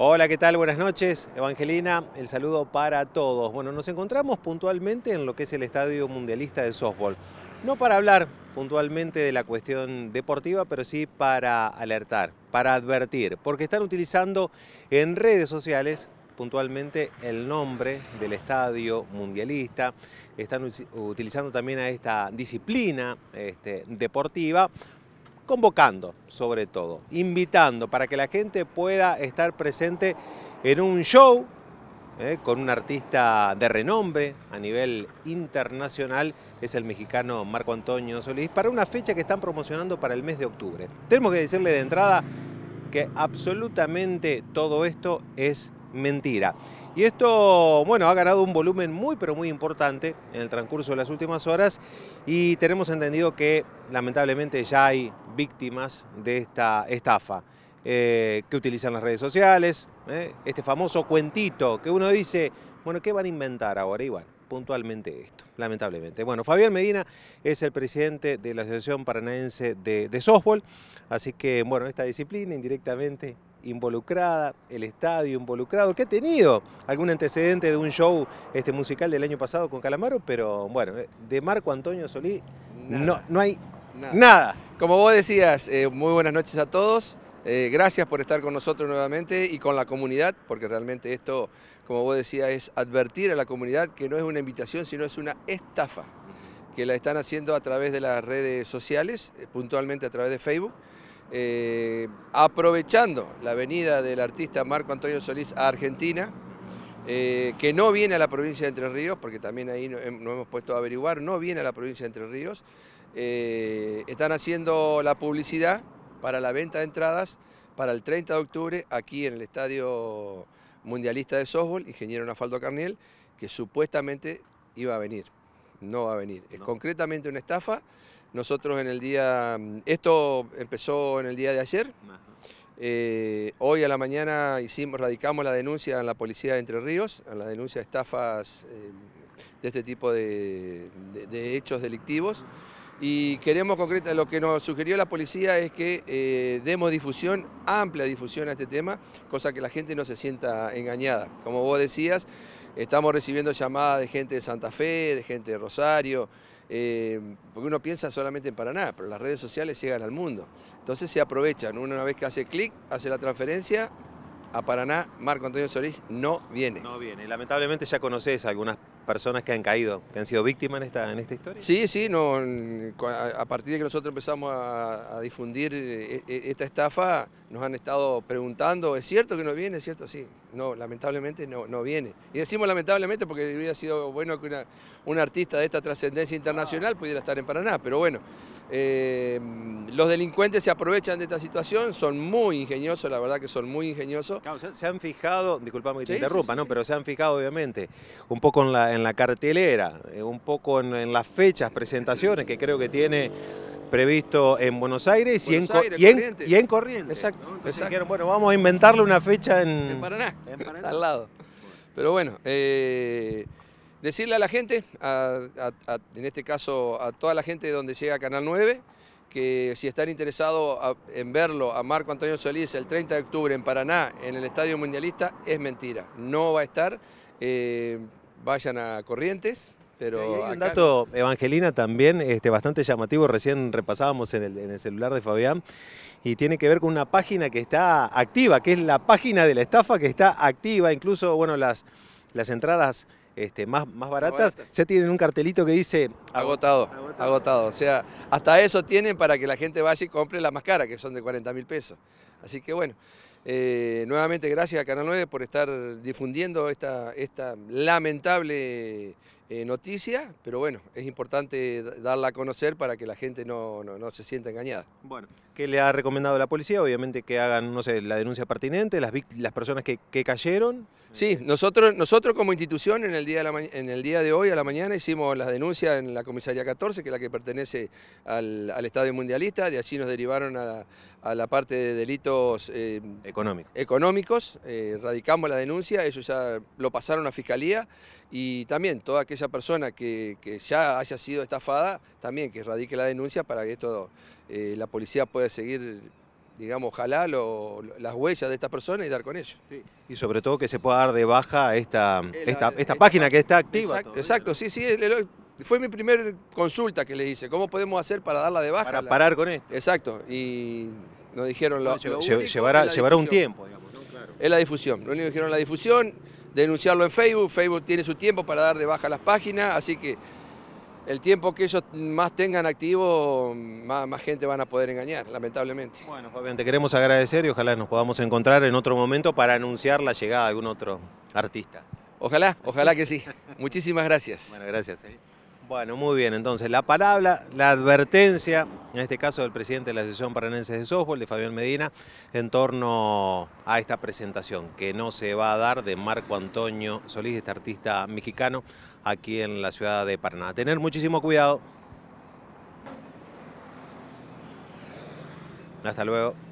Hola, ¿qué tal? Buenas noches, Evangelina. El saludo para todos. Bueno, nos encontramos puntualmente en lo que es el Estadio Mundialista de Softball. No para hablar puntualmente de la cuestión deportiva, pero sí para alertar, para advertir, porque están utilizando en redes sociales puntualmente el nombre del estadio mundialista, están utilizando también a esta disciplina este, deportiva convocando sobre todo, invitando para que la gente pueda estar presente en un show eh, con un artista de renombre a nivel internacional, es el mexicano Marco Antonio Solís, para una fecha que están promocionando para el mes de octubre. Tenemos que decirle de entrada que absolutamente todo esto es mentira. Y esto, bueno, ha ganado un volumen muy, pero muy importante en el transcurso de las últimas horas y tenemos entendido que lamentablemente ya hay víctimas de esta estafa eh, que utilizan las redes sociales, eh, este famoso cuentito que uno dice, bueno, ¿qué van a inventar ahora, Iván? puntualmente esto, lamentablemente. Bueno, Fabián Medina es el presidente de la Asociación Paranaense de, Softball, así que, bueno, esta disciplina indirectamente involucrada, el estadio involucrado, que ha tenido algún antecedente de un show este, musical del año pasado con Calamaro, pero bueno, de Marco Antonio Solí no, no hay nada. Como vos decías, eh, muy buenas noches a todos. Eh, gracias por estar con nosotros nuevamente y con la comunidad, porque realmente esto, como vos decías, es advertir a la comunidad que no es una invitación, sino es una estafa, que la están haciendo a través de las redes sociales, eh, puntualmente a través de Facebook, eh, aprovechando la venida del artista Marco Antonio Solís a Argentina, que no viene a la provincia de Entre Ríos, porque también ahí nos em, hemos puesto a averiguar, no viene a la provincia de Entre Ríos, están haciendo la publicidad para la venta de entradas para el 30 de octubre aquí en el Estadio Mundialista de Softball, Ingeniero Nafaldo Carniel, que supuestamente iba a venir. No va a venir. Es concretamente una estafa. Nosotros en el día... Esto empezó en el día de ayer. Eh, hoy a la mañana hicimos, radicamos la denuncia en la Policía de Entre Ríos, a la denuncia de estafas eh, de este tipo de, hechos delictivos y queremos concreta, lo que nos sugirió la policía es que eh, demos difusión, amplia difusión a este tema, cosa que la gente no se sienta engañada. Como vos decías, estamos recibiendo llamadas de gente de Santa Fe, de gente de Rosario, eh, porque uno piensa solamente en Paraná, pero las redes sociales llegan al mundo. Entonces se aprovechan, una vez que hace clic, hace la transferencia, a Paraná, Marco Antonio Solís no viene. No viene. Lamentablemente ya conoces a algunas personas que han caído, que han sido víctimas en esta, en esta historia. Sí, sí, a partir de que nosotros empezamos a, difundir eh, e, e, esta estafa, nos han estado preguntando, ¿es cierto que no viene? ¿Es cierto? Sí. No, lamentablemente no, no viene. Y decimos lamentablemente porque hubiera sido bueno que un artista de esta trascendencia internacional pudiera estar en Paraná, pero bueno. Eh, los delincuentes se aprovechan de esta situación, son muy ingeniosos, la verdad que son muy ingeniosos. se han fijado, disculpame que te interrumpa, ¿no? pero se han fijado obviamente un poco en la, cartelera, eh, un poco en, las fechas, presentaciones que creo que tiene previsto en Buenos Aires, y, en, corriente. y, en, exacto, bueno, vamos a inventarle una fecha en, Paraná, al lado. Pero bueno, eh, Decirle a la gente, en este caso a toda la gente de donde llega Canal 9, que si están interesados en verlo a Marco Antonio Solís el 30 de octubre en Paraná, en el Estadio Mundialista, es mentira. No va a estar. Eh, vayan a Corrientes, pero hay un dato, Evangelina, también este, bastante llamativo, recién repasábamos en el, celular de Fabián, y tiene que ver con una página que está activa, que es la página de la estafa que está activa, incluso, bueno, las entradas este, más, más baratas, ya tienen un cartelito que dice... Agotado, agotado, O sea, hasta eso tienen para que la gente vaya y compre la más cara, que son de 40 mil pesos. Así que bueno, eh, nuevamente gracias a Canal 9 por estar difundiendo esta, esta lamentable eh, noticia, pero bueno, es importante darla a conocer para que la gente no, no, se sienta engañada. Bueno, ¿qué le ha recomendado la policía? Obviamente que hagan, no sé, la denuncia pertinente, las, las personas que, cayeron. Sí, nosotros, nosotros como institución en el, día de en el día de hoy a la mañana hicimos las denuncias en la comisaría 14, que es la que pertenece al, al Estadio Mundialista, de allí nos derivaron a, la, parte de delitos eh, económicos, eh, radicamos la denuncia, ellos ya lo pasaron a fiscalía y también toda aquella persona que, ya haya sido estafada, también que radique la denuncia para que esto, eh, la policía pueda seguir, digamos, ojalá las huellas de esta persona y dar con ellos Y sobre todo que se pueda dar de baja esta, eh, esta, página que está activa. Exacto, sí, sí, fue mi primer consulta que le hice, ¿cómo podemos hacer para darla de baja? Para parar con esto. Exacto, y nos dijeron lo, llevará, un tiempo, digamos. Claro. Es la difusión, lo único que dijeron la difusión denunciarlo en Facebook. Facebook tiene su tiempo para darle baja a las páginas, así que el tiempo que ellos más tengan activo, más, gente van a poder engañar, lamentablemente. Bueno, Fabián, te queremos agradecer y ojalá nos podamos encontrar en otro momento para anunciar la llegada de algún otro artista. Ojalá, ojalá que sí. Muchísimas gracias. Bueno, gracias. Eh. Bueno, muy bien, entonces la palabra, la advertencia en este caso del presidente de la Asociación Paranense de Softball, de Fabián Medina, en torno a esta presentación que no se va a dar de Marco Antonio Solís, este artista mexicano, aquí en la ciudad de Paraná. Tener muchísimo cuidado. Hasta luego.